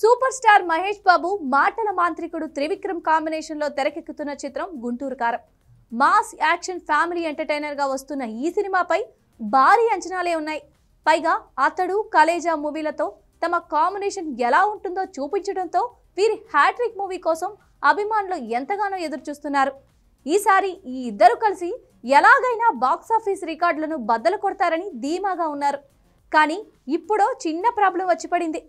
super star Mahesh బాబు మాటల మాంత్రికుడు Trivikram combination లో తెరకెక్కుతున్న చిత్రం గుంటూరు కారం మాస్ యాక్షన్ ఫ్యామిలీ ఎంటర్టైనర్ గా వస్తున్న ఈ సినిమాపై భారీ అంచనాలే ఉన్నాయి పైగా అతడు కలేజా మూవీలతో తమ కాంబినేషన్ ఎలా ఉంటుందో చూపించడంతో వీరి హ్యాట్రిక్ మూవీ కోసం అభిమానులు ఎంతగానో ఎదురుచూస్తున్నారు ఈసారి ఈ ఇద్దరు కలిసి ఎలాగైనా బాక్సాఫీస్ రికార్డులను బద్దలు కొడతారని ధీమాగా ఉన్నారు కానీ ఇప్పుడో చిన్న ప్రాబ్లం వచ్చి పడింది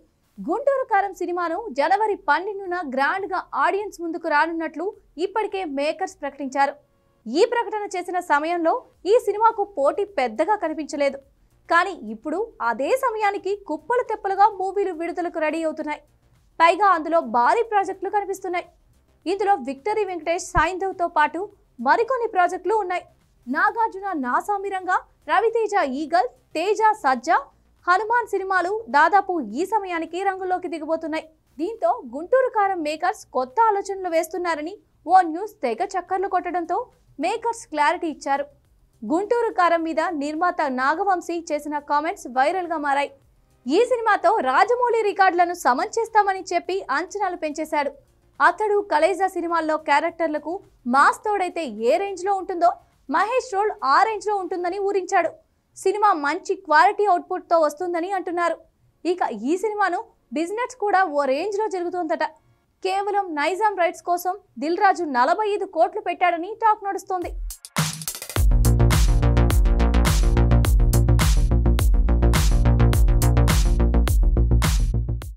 గుంటూరు కారం సినిమాను జనవరి పన్నెండున గ్రాండ్గా ఆడియన్స్ ముందుకు రానున్నట్లు ఇప్పటికే మేకర్స్ ప్రకటించారు ఈ ప్రకటన చేసిన సమయంలో ఈ సినిమాకు పోటీ పెద్దగా కనిపించలేదు కానీ ఇప్పుడు అదే సమయానికి కుప్పలు తెప్పలుగా మూవీలు విడుదలకు రెడీ అవుతున్నాయి పైగా అందులో భారీ ప్రాజెక్టులు కనిపిస్తున్నాయి ఇందులో విక్టరీ వెంకటేష్ సాయింధవ్తో పాటు మరికొన్ని ప్రాజెక్టులు ఉన్నాయి నాగార్జున నాసామిరంగా రవితేజ ఈగల్ తేజ సజ్జ హనుమాన్ సినిమాలు దాదాపు ఈ సమయానికి రంగులోకి దిగబోతున్నాయి దీంతో గుంటూరు కారం మేకర్స్ కొత్త ఆలోచనలు వేస్తున్నారని ఓ న్యూస్ తెగ చక్కర్లు కొట్టడంతో మేకర్స్ క్లారిటీ ఇచ్చారు గుంటూరు కారం మీద నిర్మాత నాగవంశీ చేసిన కామెంట్స్ వైరల్గా మారాయి ఈ సినిమాతో రాజమౌళి రికార్డులను సమన్ చేస్తామని చెప్పి అంచనాలు పెంచేశాడు అతడు కలేజా సినిమాల్లో క్యారెక్టర్లకు మాస్ తోడైతే ఏ రేంజ్లో ఉంటుందో మహేష్ రోల్ ఆ రేంజ్లో ఉంటుందని ఊరించాడు సినిమా మంచి క్వాలిటీ అవుట్పుట్తో వస్తుందని అంటున్నారు ఇక ఈ సినిమాను బిజినెస్ కూడా ఓ రేంజ్లో జరుగుతోందట కేవలం నైజాం రైట్స్ కోసం దిల్ రాజు నలభై ఐదు కోట్లు పెట్టాడని టాక్ నడుస్తోంది